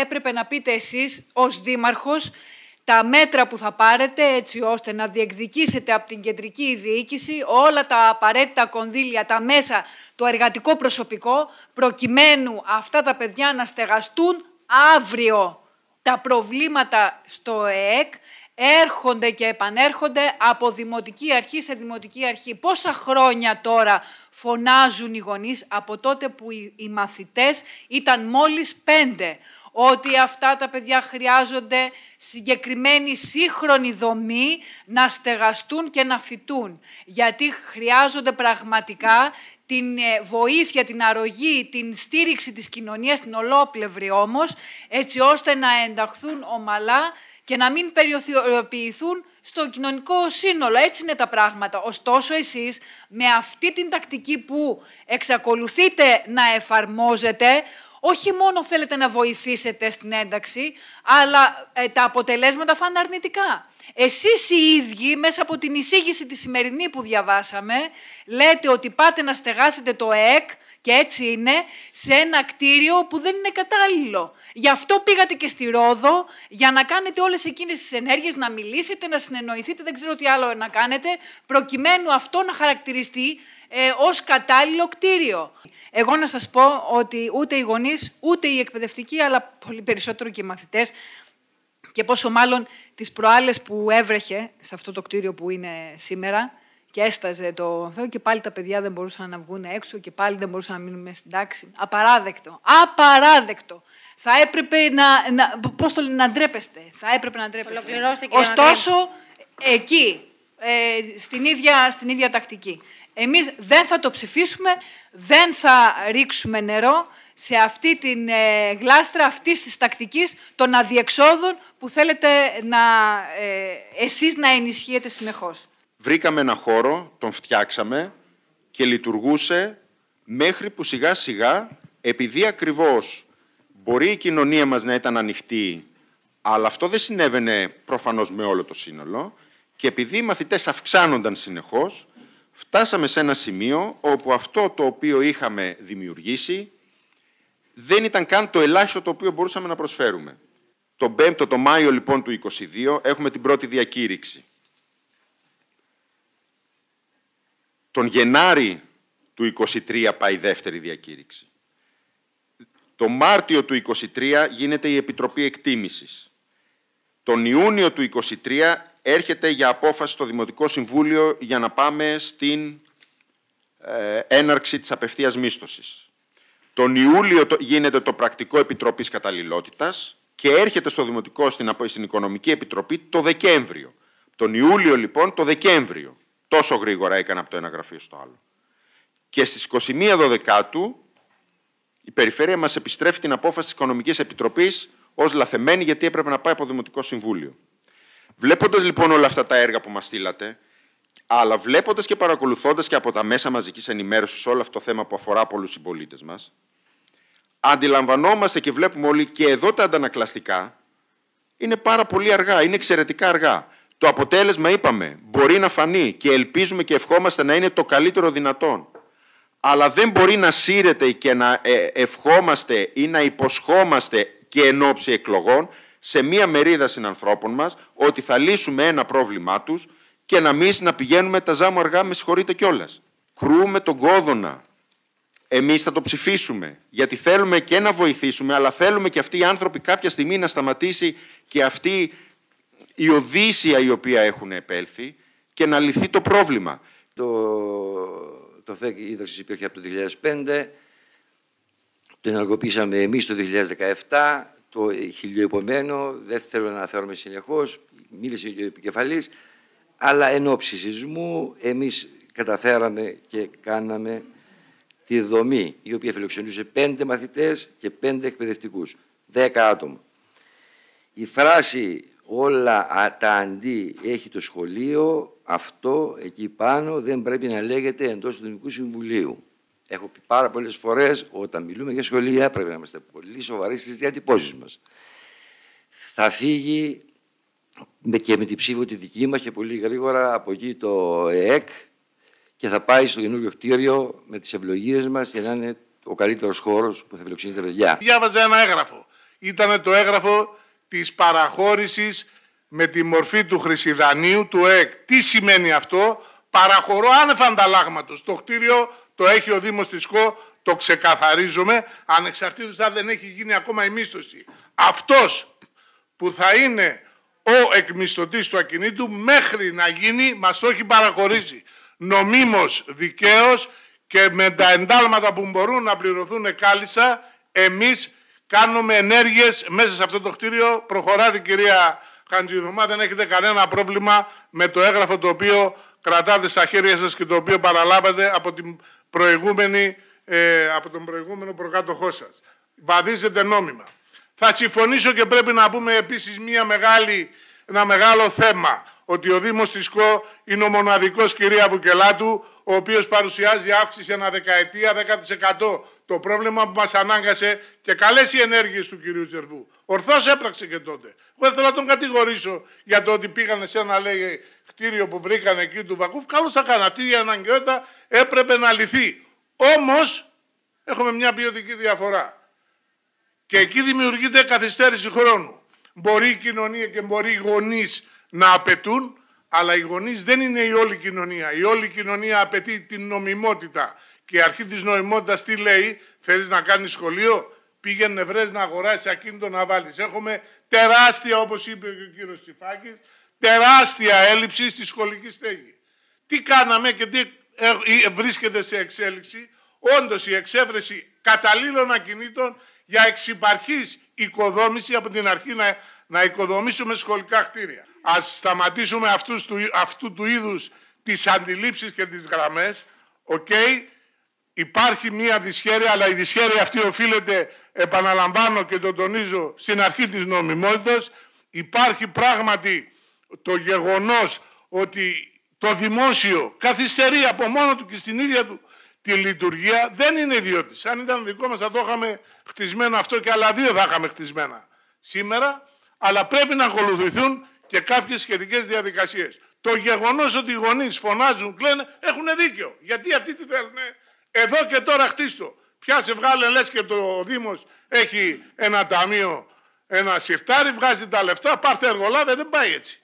έπρεπε να πείτε εσείς ως δήμαρχος τα μέτρα που θα πάρετε έτσι ώστε να διεκδικήσετε από την κεντρική διοίκηση όλα τα απαραίτητα κονδύλια, τα μέσα, το εργατικό προσωπικό προκειμένου αυτά τα παιδιά να στεγαστούν αύριο. Τα προβλήματα στο ΕΕΚ έρχονται και επανέρχονται από δημοτική αρχή σε δημοτική αρχή. Πόσα χρόνια τώρα φωνάζουν οι γονείς από τότε που οι μαθητές ήταν μόλις πέντε ότι αυτά τα παιδιά χρειάζονται συγκεκριμένη σύγχρονη δομή να στεγαστούν και να φυτούν. Γιατί χρειάζονται πραγματικά την ε, βοήθεια, την αρρωγή, την στήριξη της κοινωνίας, την ολόπλευρη όμως, έτσι ώστε να ενταχθούν ομαλά και να μην περιοριοποιηθούν στο κοινωνικό σύνολο. Έτσι είναι τα πράγματα. Ωστόσο, εσείς με αυτή την τακτική που εξακολουθείτε να εφαρμόζετε, όχι μόνο θέλετε να βοηθήσετε στην ένταξη, αλλά ε, τα αποτελέσματα θα είναι αρνητικά. Εσείς οι ίδιοι, μέσα από την εισήγηση τη σημερινή που διαβάσαμε, λέτε ότι πάτε να στεγάσετε το ΕΚ, και έτσι είναι, σε ένα κτίριο που δεν είναι κατάλληλο. Γι' αυτό πήγατε και στη Ρόδο, για να κάνετε όλες εκείνες τις ενέργειες, να μιλήσετε, να συνεννοηθείτε, δεν ξέρω τι άλλο να κάνετε, προκειμένου αυτό να χαρακτηριστεί ε, ως κατάλληλο κτίριο. Εγώ να σας πω ότι ούτε οι γονείς, ούτε οι εκπαιδευτικοί, αλλά πολύ περισσότερο και οι μαθητές και πόσο μάλλον τις προάλλες που έβρεχε σε αυτό το κτίριο που είναι σήμερα και έσταζε το Θεό και πάλι τα παιδιά δεν μπορούσαν να βγουν έξω και πάλι δεν μπορούσαν να μείνουν μέσα στην τάξη. Απαράδεκτο. Απαράδεκτο. Θα έπρεπε να, να, να ντρέπεστε. Θα έπρεπε να ντρέπεστε. Ωστόσο, εκεί, ε, στην, ίδια, στην ίδια τακτική. Εμείς δεν θα το ψηφίσουμε, δεν θα ρίξουμε νερό σε αυτή την ε, γλάστρα αυτής της τακτικής των αδιεξόδων που θέλετε να, ε, εσείς να ενισχύετε συνεχώς. Βρήκαμε ένα χώρο, τον φτιάξαμε και λειτουργούσε μέχρι που σιγά σιγά, επειδή ακριβώς μπορεί η κοινωνία μας να ήταν ανοιχτή, αλλά αυτό δεν συνέβαινε προφανώς με όλο το σύνολο, και επειδή οι μαθητές αυξάνονταν συνεχώς, φτάσαμε σε ένα σημείο όπου αυτό το οποίο είχαμε δημιουργήσει δεν ήταν καν το ελάχιστο το οποίο μπορούσαμε να προσφέρουμε. Τον 5ο, το Μάιο λοιπόν του 22 έχουμε την πρώτη διακήρυξη. Τον Γενάρη του 23 πάει η δεύτερη διακήρυξη. Το Μάρτιο του 23 γίνεται η Επιτροπή Εκτίμησης. Τον Ιούνιο του 2023 έρχεται για απόφαση στο Δημοτικό Συμβούλιο για να πάμε στην ε, έναρξη της απευθείας μίσθωσης. Τον Ιούλιο γίνεται το πρακτικό Επιτροπής Καταλληλότητας και έρχεται στο Δημοτικό, στην, στην Οικονομική Επιτροπή το Δεκέμβριο. Τον Ιούλιο λοιπόν το Δεκέμβριο. Τόσο γρήγορα έκανα από το ένα γραφείο στο άλλο. Και στις 21 Δεκάτου η Περιφέρεια μας επιστρέφει την απόφαση της Οικονομικής Επιτροπής ως λαθεμένη, γιατί έπρεπε να πάει από Δημοτικό Συμβούλιο. Βλέποντας λοιπόν όλα αυτά τα έργα που μας στείλατε, αλλά βλέποντας και παρακολουθώντας και από τα μέσα μαζικής ενημέρωσης όλο αυτό το θέμα που αφορά πολλούς συμπολίτες μας, αντιλαμβανόμαστε και βλέπουμε όλοι και εδώ τα αντανακλαστικά είναι πάρα πολύ αργά, είναι εξαιρετικά αργά. Το αποτέλεσμα, είπαμε, μπορεί να φανεί και ελπίζουμε και ευχόμαστε να είναι το καλύτερο δυνατόν. Αλλά δεν μπορεί να σύρεται και να ε, ευχόμαστε ή να υποσχόμαστε και εν ώψη εκλογών σε μία μερίδα συνανθρώπων μας ότι θα λύσουμε ένα πρόβλημά τους και να μην να πηγαίνουμε τα ζάμου αργά, με συγχωρείτε κιόλας. Κρούμε τον κόδωνα. Εμείς θα το ψηφίσουμε. Γιατί θέλουμε και να βοηθήσουμε, αλλά θέλουμε και αυτοί οι άνθρωποι κάποια στιγμή να σταματήσει και αυτή η οδύσσια η οποία έχουν επέλθει και να λυθεί το πρόβλημα. Το, το υπήρχε από το 2005. Το ενεργοποίησαμε εμείς το 2017, το χιλιοεπομένο, δεν θέλω να αναφέρομαι συνεχώς, μίλησε και ο επικεφαλής, αλλά εν ώψη σεισμού εμείς καταφέραμε και κάναμε τη δομή η οποία φιλοξενούσε πέντε μαθητές και πέντε εκπαιδευτικούς, δέκα άτομα. Η φράση όλα τα αντί έχει το σχολείο, αυτό εκεί πάνω δεν πρέπει να λέγεται εντός του Δημικού Συμβουλίου. Έχω πει πάρα πολλές φορές όταν μιλούμε για σχολεία, πρέπει να είμαστε πολύ σοβαροί στις διατυπώσεις μας. Θα φύγει και με την ψήφο τη δική μας και πολύ γρήγορα από εκεί το ΕΕΚ και θα πάει στο καινούριο κτίριο με τις ευλογίες μας για να είναι ο καλύτερος χώρος που θα φιλοξενεί τα παιδιά. Διάβαζα ένα έγγραφο. Ήταν το έγγραφο της παραχώρησης με τη μορφή του Χρυσιδανίου, του ΕΕΚ. Τι σημαίνει αυτό, παραχωρώ άνευ ανταλλάγματος το κτίριο το έχει ο Δήμος της ΚΟ, το ξεκαθαρίζουμε, ανεξαρτήτως αν δεν έχει γίνει ακόμα η μίσθωση. Αυτός που θα είναι ο εκμισθωτής του ακινήτου μέχρι να γίνει μας το έχει παραχωρήσει. Νομίμως, δικαίως και με τα εντάλματα που μπορούν να πληρωθούν κάλλιστα, εμείς κάνουμε ενέργειες μέσα σε αυτό το κτίριο. Προχωράτε κυρία Χαντζηδουμά, δεν έχετε κανένα πρόβλημα με το έγγραφο το οποίο κρατάτε στα χέρια σας και το οποίο παραλάβατε από την προηγούμενη, ε, από τον προηγούμενο προκάτοχό σας. Βαδίζεται νόμιμα. Θα συμφωνήσω και πρέπει να πούμε επίσης μια μεγάλη, ένα μεγάλο θέμα ότι ο Δήμος της ΚΟ είναι ο μοναδικός κυρία Βουκελάτου ο οποίος παρουσιάζει αύξηση ένα δεκαετία 10% το πρόβλημα που μας ανάγκασε και καλές οι ενέργειες του κυρίου Τζερβού. Ορθώς έπραξε και τότε. Εγώ Δεν θέλω να τον κατηγορήσω για το ότι πήγανε σε ένα λέγε κτίριο που βρήκαν εκεί του Βακούφ. Καλώς θα κάνω. Αυτή η αναγκαιότητα έπρεπε να λυθεί. Όμως έχουμε μια ποιοτική διαφορά. Και εκεί δημιουργείται καθυστέρηση χρόνου. Μπορεί η κοινωνία και μπορεί οι γονείς να απαιτούν, αλλά οι γονείς δεν είναι η όλη κοινωνία. Η όλη κοινωνία απαιτεί την νομιμότητα και η αρχή της νοημότητας τι λέει, θέλεις να κάνεις σχολείο, πήγαινε βρες να αγοράσεις ακίνητο να βάλεις. Έχουμε τεράστια, όπως είπε και ο κύριος Τσιφάκης, τεράστια έλλειψη στη σχολική στέγη. Τι κάναμε και τι ε, ε, βρίσκεται σε εξέλιξη, όντως η εξέβρεση καταλήλων ακινήτων για εξυπαρχής οικοδόμηση από την αρχή να, να οικοδομήσουμε σχολικά κτίρια. Ας σταματήσουμε αυτούς του είδους τις αντιλήψεις και τις γραμμές, οκ, okay, Υπάρχει μία δυσχέρεια, αλλά η δυσχέρεια αυτή οφείλεται, επαναλαμβάνω και το τονίζω, στην αρχή της νομιμότητας. Υπάρχει πράγματι το γεγονός ότι το δημόσιο καθυστερεί από μόνο του και στην ίδια του τη λειτουργία. Δεν είναι ιδιώτης. Αν ήταν δικό μας θα το είχαμε χτισμένο αυτό και άλλα δύο θα είχαμε χτισμένα σήμερα. Αλλά πρέπει να ακολουθηθούν και κάποιες σχετικές διαδικασίες. Το γεγονός ότι οι γονείς φωνάζουν, κλαίνε, έχουν δίκιο. Γιατί αυτοί τι θέλουν, εδώ και τώρα χτίστο. Πια σε βγάλε λες και το Δήμος έχει ένα ταμείο, ένα σιρτάρι, βγάζει τα λεφτά, πάρτε εργολάδα δεν πάει έτσι.